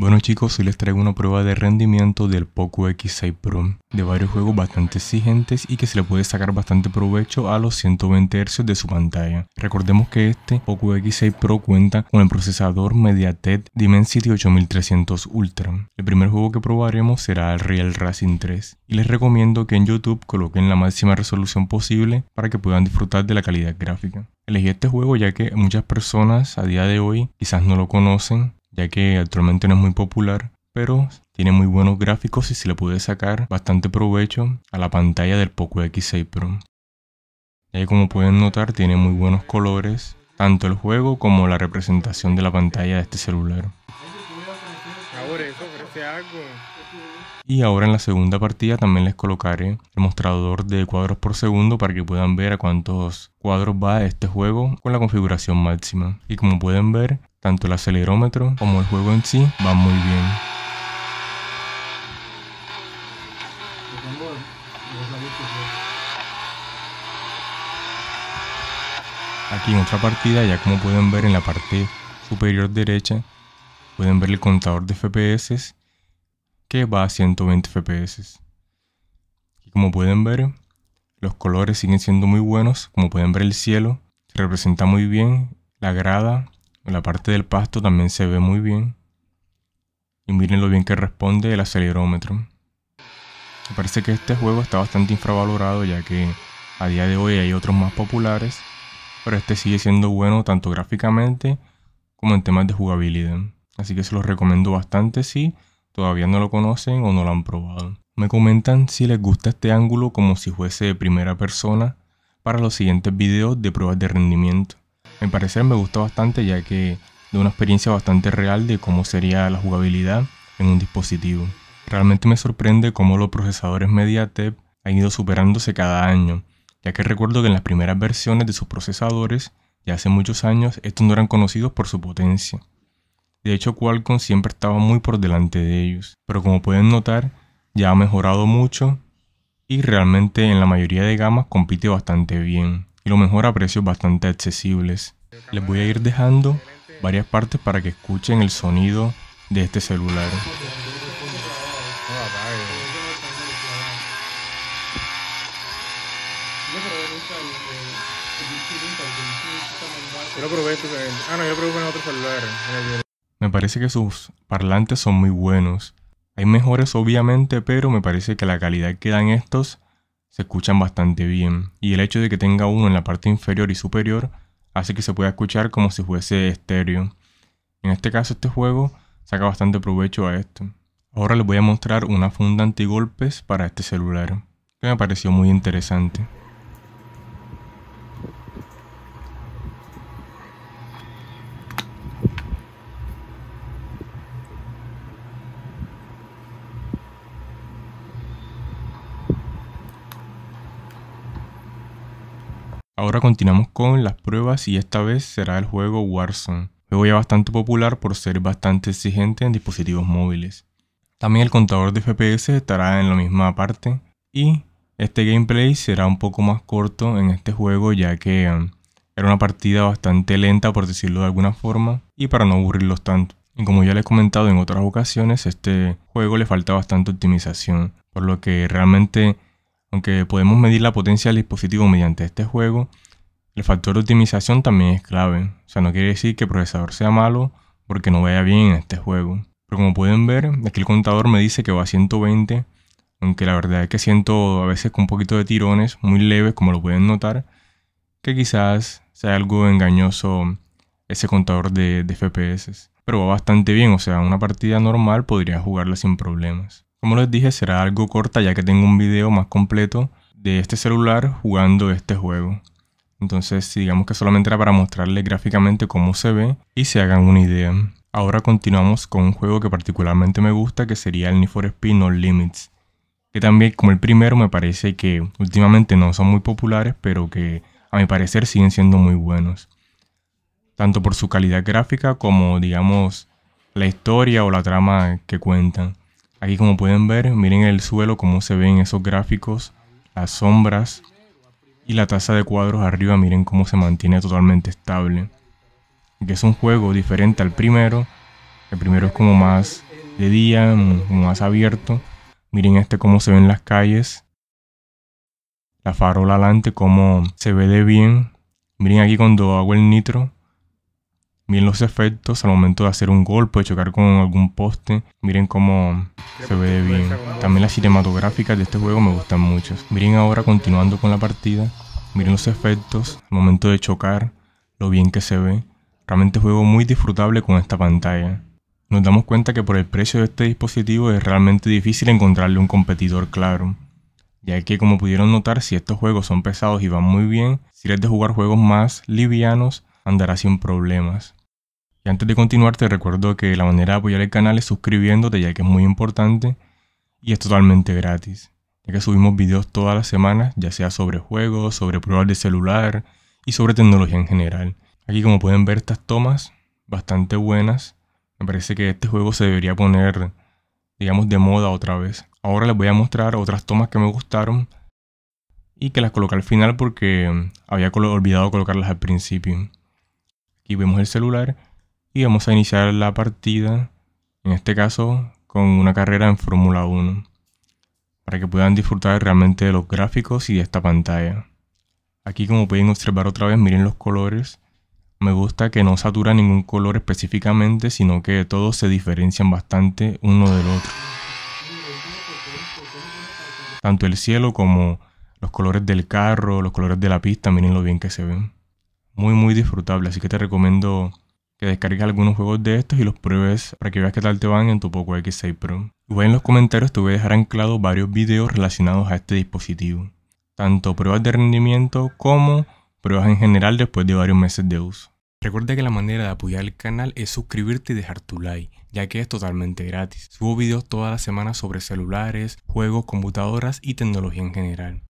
Bueno chicos, hoy les traigo una prueba de rendimiento del Poco X6 Pro, de varios juegos bastante exigentes y que se le puede sacar bastante provecho a los 120 Hz de su pantalla. Recordemos que este Poco X6 Pro cuenta con el procesador MediaTek Dimensity 8300 Ultra. El primer juego que probaremos será el Real Racing 3 y les recomiendo que en YouTube coloquen la máxima resolución posible para que puedan disfrutar de la calidad gráfica. Elegí este juego ya que muchas personas a día de hoy quizás no lo conocen ya que actualmente no es muy popular, pero tiene muy buenos gráficos y se le puede sacar bastante provecho a la pantalla del Poco X6 Pro. Ya como pueden notar tiene muy buenos colores, tanto el juego como la representación de la pantalla de este celular. Y ahora en la segunda partida también les colocaré el mostrador de cuadros por segundo para que puedan ver a cuántos cuadros va este juego con la configuración máxima. Y como pueden ver, tanto el acelerómetro como el juego en sí van muy bien. Aquí en otra partida, ya como pueden ver en la parte superior derecha, pueden ver el contador de FPS que va a 120 fps. Y como pueden ver, los colores siguen siendo muy buenos, como pueden ver el cielo se representa muy bien, la grada, la parte del pasto también se ve muy bien. Y miren lo bien que responde el acelerómetro. Me parece que este juego está bastante infravalorado ya que a día de hoy hay otros más populares, pero este sigue siendo bueno tanto gráficamente como en temas de jugabilidad. Así que se los recomiendo bastante si todavía no lo conocen o no lo han probado. Me comentan si les gusta este ángulo como si fuese de primera persona para los siguientes videos de pruebas de rendimiento. Me parecer me gusta bastante ya que da una experiencia bastante real de cómo sería la jugabilidad en un dispositivo. Realmente me sorprende cómo los procesadores MediaTek han ido superándose cada año, ya que recuerdo que en las primeras versiones de sus procesadores, ya hace muchos años, estos no eran conocidos por su potencia. De hecho, Qualcomm siempre estaba muy por delante de ellos, pero como pueden notar, ya ha mejorado mucho y realmente en la mayoría de gamas compite bastante bien y lo mejor a precios bastante accesibles. Les voy a ir dejando varias partes para que escuchen el sonido de este celular. en otro celular parece que sus parlantes son muy buenos. Hay mejores obviamente, pero me parece que la calidad que dan estos se escuchan bastante bien. Y el hecho de que tenga uno en la parte inferior y superior hace que se pueda escuchar como si fuese estéreo. En este caso este juego saca bastante provecho a esto. Ahora les voy a mostrar una funda antigolpes para este celular, que me pareció muy interesante. Ahora continuamos con las pruebas y esta vez será el juego Warzone, juego ya bastante popular por ser bastante exigente en dispositivos móviles. También el contador de FPS estará en la misma parte y este gameplay será un poco más corto en este juego ya que um, era una partida bastante lenta por decirlo de alguna forma y para no aburrirlos tanto. Y como ya les he comentado en otras ocasiones, este juego le falta bastante optimización, por lo que realmente aunque podemos medir la potencia del dispositivo mediante este juego, el factor de optimización también es clave. O sea, no quiere decir que el procesador sea malo porque no vaya bien en este juego. Pero como pueden ver, aquí el contador me dice que va a 120, aunque la verdad es que siento a veces con un poquito de tirones, muy leves como lo pueden notar, que quizás sea algo engañoso ese contador de, FPS. Pero va bastante bien, o sea, una partida normal podría jugarla sin problemas. Como les dije, será algo corta ya que tengo un video más completo de este celular jugando este juego. Entonces, digamos que solamente era para mostrarles gráficamente cómo se ve y se hagan una idea. Ahora continuamos con un juego que particularmente me gusta, que sería el Need for Speed No Limits. Que también, como el primero, me parece que últimamente no son muy populares, pero que a mi parecer siguen siendo muy buenos. Tanto por su calidad gráfica como, digamos, la historia o la trama que cuentan. Aquí como pueden ver, miren el suelo como se ven esos gráficos, las sombras y la tasa de cuadros arriba, miren cómo se mantiene totalmente estable. Que es un juego diferente al primero. El primero es como más de día, mm, más abierto. Miren este cómo se ven las calles. La farola adelante cómo se ve de bien. Miren aquí cuando hago el nitro, Miren los efectos al momento de hacer un golpe, de chocar con algún poste. Miren cómo se ve bien. También las cinematográficas de este juego me gustan mucho. Miren ahora continuando con la partida. Miren los efectos al momento de chocar, lo bien que se ve. Realmente juego muy disfrutable con esta pantalla. Nos damos cuenta que por el precio de este dispositivo es realmente difícil encontrarle un competidor claro. Ya que como pudieron notar, si estos juegos son pesados y van muy bien, si eres de jugar juegos más livianos, andará sin problemas. Y antes de continuar te recuerdo que la manera de apoyar el canal es suscribiéndote ya que es muy importante y es totalmente gratis. Ya que subimos videos todas las semanas, ya sea sobre juegos, sobre pruebas de celular y sobre tecnología en general. Aquí como pueden ver estas tomas, bastante buenas. Me parece que este juego se debería poner, digamos, de moda otra vez. Ahora les voy a mostrar otras tomas que me gustaron y que las coloqué al final porque mm, había olvidado colocarlas al principio. Aquí vemos el celular y vamos a iniciar la partida, en este caso con una carrera en Fórmula 1, para que puedan disfrutar realmente de los gráficos y de esta pantalla. Aquí como pueden observar otra vez, miren los colores. Me gusta que no satura ningún color específicamente, sino que todos se diferencian bastante uno del otro. Tanto el cielo como los colores del carro, los colores de la pista, miren lo bien que se ven. Muy muy disfrutable, así que te recomiendo que descargues algunos juegos de estos y los pruebes para que veas qué tal te van en tu Poco X6 Pro. Igual en los comentarios te voy a dejar anclado varios videos relacionados a este dispositivo, tanto pruebas de rendimiento como pruebas en general después de varios meses de uso. Recuerda que la manera de apoyar el canal es suscribirte y dejar tu like, ya que es totalmente gratis. Subo videos todas las semanas sobre celulares, juegos, computadoras y tecnología en general.